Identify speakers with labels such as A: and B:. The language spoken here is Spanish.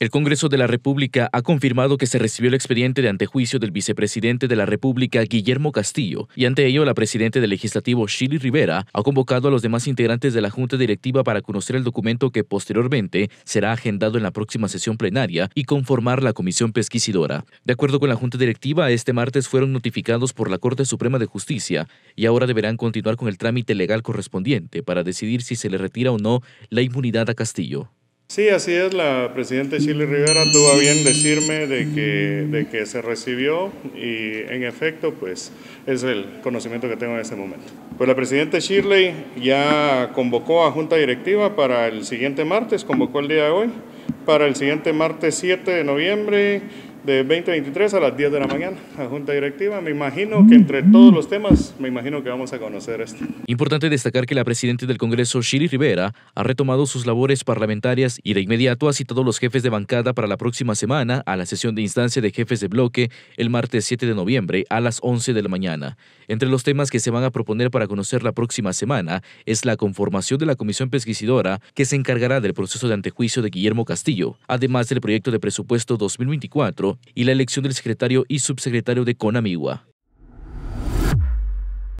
A: El Congreso de la República ha confirmado que se recibió el expediente de antejuicio del vicepresidente de la República, Guillermo Castillo, y ante ello la presidenta del Legislativo, Shirley Rivera, ha convocado a los demás integrantes de la Junta Directiva para conocer el documento que posteriormente será agendado en la próxima sesión plenaria y conformar la comisión pesquisidora. De acuerdo con la Junta Directiva, este martes fueron notificados por la Corte Suprema de Justicia y ahora deberán continuar con el trámite legal correspondiente para decidir si se le retira o no la inmunidad a Castillo.
B: Sí, así es, la presidenta Shirley Rivera tuvo a bien decirme de que, de que se recibió y en efecto, pues es el conocimiento que tengo en este momento. Pues la presidenta Shirley ya convocó a junta directiva para el siguiente martes, convocó el día de hoy, para el siguiente martes 7 de noviembre de 2023 a las 10 de la mañana, la Junta Directiva. Me imagino que entre todos los temas, me imagino que vamos a conocer
A: esto. Importante destacar que la Presidenta del Congreso, Shirley Rivera, ha retomado sus labores parlamentarias y de inmediato ha citado a los jefes de bancada para la próxima semana a la sesión de instancia de jefes de bloque el martes 7 de noviembre a las 11 de la mañana. Entre los temas que se van a proponer para conocer la próxima semana es la conformación de la comisión pesquisidora que se encargará del proceso de antejuicio de Guillermo Castillo, además del proyecto de presupuesto 2024 y la elección del secretario y subsecretario de Conamigua.